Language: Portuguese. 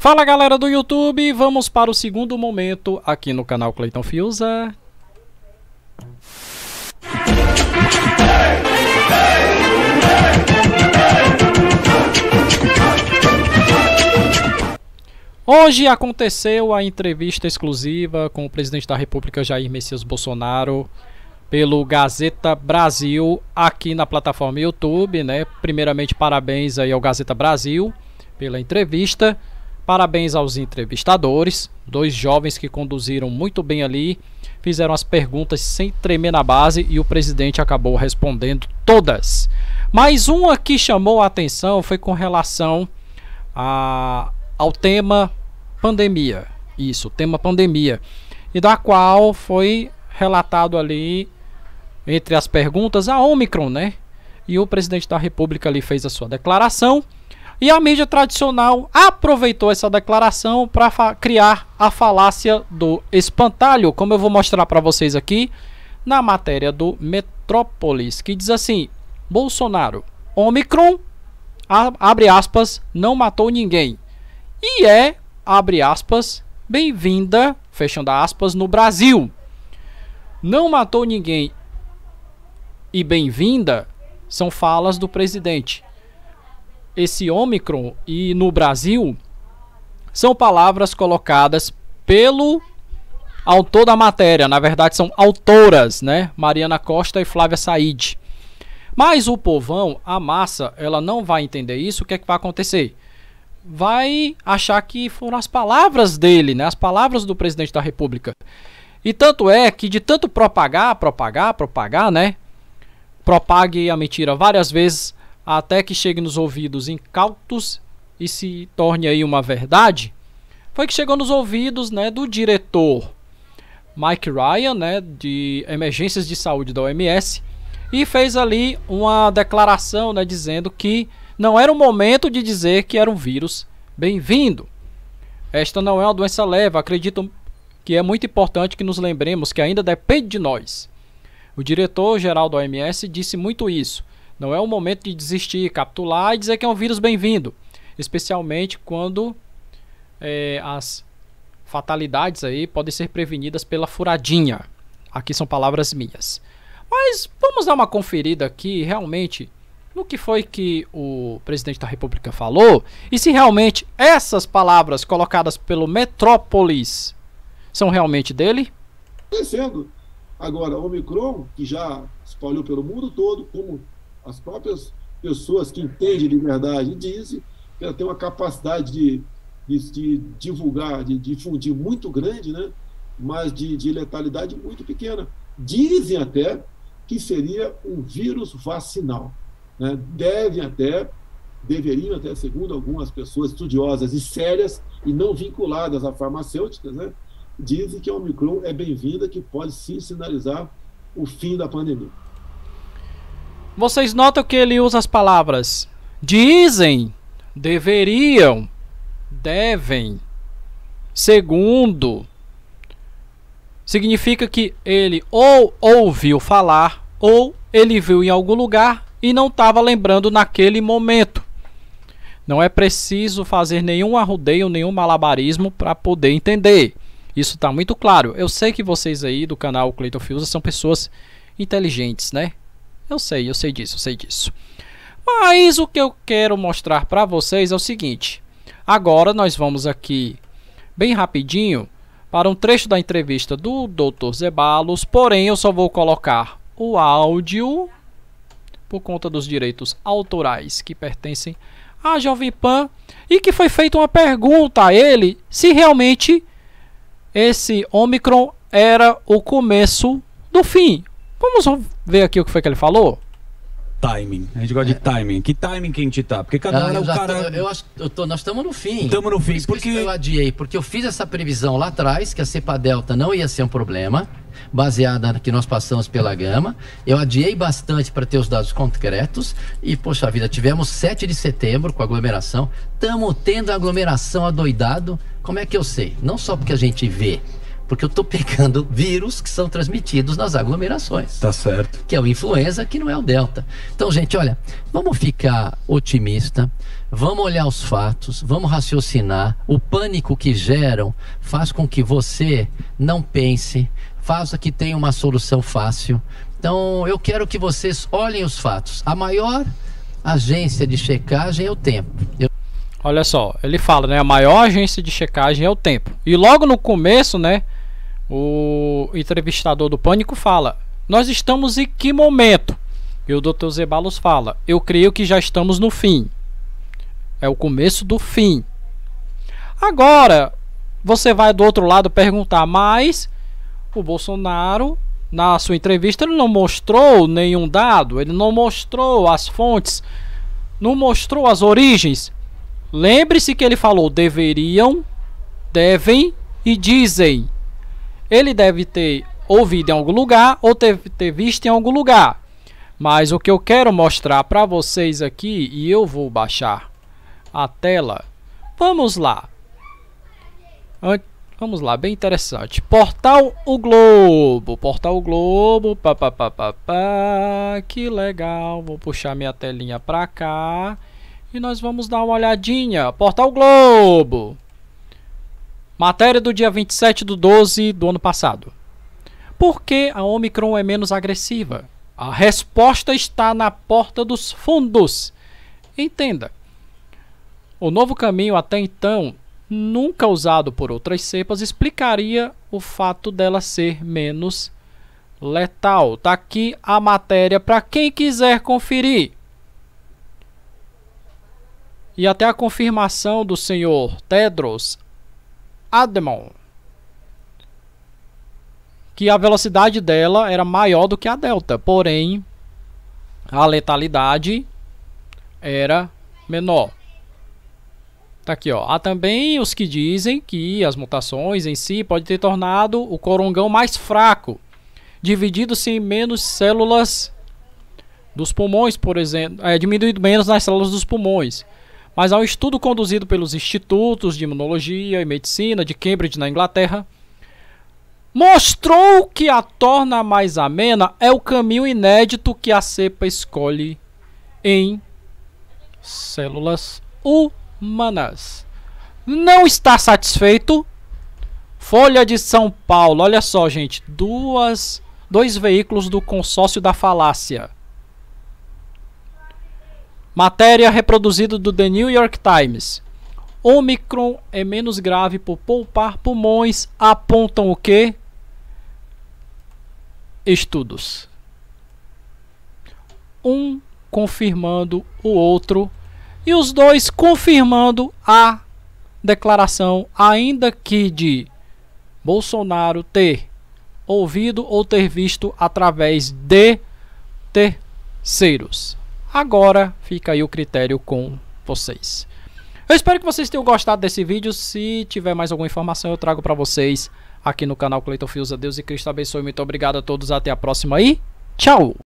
Fala galera do YouTube, vamos para o segundo momento aqui no canal Cleiton Fiuza. Hoje aconteceu a entrevista exclusiva com o presidente da República Jair Messias Bolsonaro pelo Gazeta Brasil aqui na plataforma YouTube, né? Primeiramente parabéns aí ao Gazeta Brasil pela entrevista. Parabéns aos entrevistadores, dois jovens que conduziram muito bem ali, fizeram as perguntas sem tremer na base e o presidente acabou respondendo todas. Mas uma que chamou a atenção foi com relação a, ao tema pandemia. Isso, tema pandemia. E da qual foi relatado ali, entre as perguntas, a Omicron, né? E o presidente da República ali fez a sua declaração e a mídia tradicional aproveitou essa declaração para criar a falácia do espantalho, como eu vou mostrar para vocês aqui na matéria do Metrópolis, que diz assim: Bolsonaro, Omicron, abre aspas, não matou ninguém. E é, abre aspas, bem-vinda, fechando aspas, no Brasil. Não matou ninguém e bem-vinda são falas do presidente esse ômicron e no Brasil são palavras colocadas pelo autor da matéria. Na verdade, são autoras, né? Mariana Costa e Flávia Said. Mas o povão, a massa, ela não vai entender isso. O que é que vai acontecer? Vai achar que foram as palavras dele, né? As palavras do presidente da República. E tanto é que de tanto propagar, propagar, propagar, né? Propague a mentira várias vezes, até que chegue nos ouvidos incautos e se torne aí uma verdade, foi que chegou nos ouvidos né, do diretor Mike Ryan, né, de emergências de saúde da OMS, e fez ali uma declaração né, dizendo que não era o momento de dizer que era um vírus bem-vindo. Esta não é uma doença leve, acredito que é muito importante que nos lembremos que ainda depende de nós. O diretor-geral da OMS disse muito isso. Não é o momento de desistir, capturar e dizer que é um vírus bem-vindo. Especialmente quando é, as fatalidades aí podem ser prevenidas pela furadinha. Aqui são palavras minhas. Mas vamos dar uma conferida aqui realmente no que foi que o presidente da República falou e se realmente essas palavras colocadas pelo Metrópolis são realmente dele? Acontecendo. Agora, Omicron, que já espalhou pelo mundo todo, como as próprias pessoas que entendem de verdade dizem que ela tem uma capacidade de, de, de divulgar, de, difundir muito grande, né? mas de, de letalidade muito pequena. Dizem até que seria um vírus vacinal. Né? Devem até, deveriam até, segundo algumas pessoas estudiosas e sérias e não vinculadas a farmacêuticas, né? dizem que a Omicron é bem-vinda, que pode sim sinalizar o fim da pandemia. Vocês notam que ele usa as palavras dizem, deveriam, devem, segundo. Significa que ele ou ouviu falar ou ele viu em algum lugar e não estava lembrando naquele momento. Não é preciso fazer nenhum arrudeio, nenhum malabarismo para poder entender. Isso está muito claro. Eu sei que vocês aí do canal Cleiton Fiusa são pessoas inteligentes, né? Eu sei, eu sei disso, eu sei disso. Mas o que eu quero mostrar para vocês é o seguinte. Agora nós vamos aqui bem rapidinho para um trecho da entrevista do Dr. Zebalos, porém eu só vou colocar o áudio por conta dos direitos autorais que pertencem à Jovem Pan e que foi feita uma pergunta a ele se realmente esse Omicron era o começo do fim Vamos ver aqui o que foi que ele falou? Timing. A gente gosta é. de timing. Que timing que a gente tá? Porque cada ah, hora é o cara. Tô, eu acho, eu tô, nós estamos no fim. Estamos no fim. Por porque... eu adiei, porque eu fiz essa previsão lá atrás, que a cepa delta não ia ser um problema, baseada na que nós passamos pela gama. Eu adiei bastante para ter os dados concretos. E, poxa vida, tivemos 7 de setembro com aglomeração. Estamos tendo aglomeração adoidado. Como é que eu sei? Não só porque a gente vê, porque eu estou pegando vírus que são transmitidos nas aglomerações. Tá certo. Que é o influenza, que não é o delta. Então, gente, olha, vamos ficar otimista, vamos olhar os fatos, vamos raciocinar. O pânico que geram faz com que você não pense, faça que tenha uma solução fácil. Então, eu quero que vocês olhem os fatos. A maior agência de checagem é o tempo. Eu... Olha só, ele fala, né? A maior agência de checagem é o tempo. E logo no começo, né? O entrevistador do Pânico fala: Nós estamos em que momento? E o Dr. Zebalos fala: Eu creio que já estamos no fim. É o começo do fim. Agora, você vai do outro lado perguntar, mas o Bolsonaro, na sua entrevista, ele não mostrou nenhum dado, ele não mostrou as fontes, não mostrou as origens. Lembre-se que ele falou deveriam, devem e dizem. Ele deve ter ouvido em algum lugar ou ter, ter visto em algum lugar. Mas o que eu quero mostrar para vocês aqui, e eu vou baixar a tela. Vamos lá. Vamos lá, bem interessante. Portal O Globo. Portal O Globo. Pá, pá, pá, pá, pá. Que legal. Vou puxar minha telinha para cá. E nós vamos dar uma olhadinha. Portal Globo. Matéria do dia 27 de 12 do ano passado. Por que a Omicron é menos agressiva? A resposta está na porta dos fundos. Entenda. O novo caminho até então, nunca usado por outras cepas, explicaria o fato dela ser menos letal. Tá aqui a matéria para quem quiser conferir. E até a confirmação do senhor Tedros Ademon. Que a velocidade dela era maior do que a delta, porém a letalidade era menor. Tá aqui, ó. Há também os que dizem que as mutações em si podem ter tornado o corongão mais fraco, dividido-se em menos células dos pulmões, por exemplo, é, diminuído menos nas células dos pulmões mas há um estudo conduzido pelos institutos de imunologia e medicina de Cambridge, na Inglaterra, mostrou que a torna mais amena é o caminho inédito que a cepa escolhe em células humanas. Não está satisfeito? Folha de São Paulo, olha só, gente, duas, dois veículos do consórcio da falácia. Matéria reproduzida do The New York Times. Omicron é menos grave por poupar pulmões, apontam o que? Estudos. Um confirmando o outro e os dois confirmando a declaração, ainda que de Bolsonaro ter ouvido ou ter visto através de terceiros. Agora fica aí o critério com vocês. Eu espero que vocês tenham gostado desse vídeo. Se tiver mais alguma informação, eu trago para vocês aqui no canal Cleiton Fios. Deus e Cristo abençoe. Muito obrigado a todos. Até a próxima e tchau!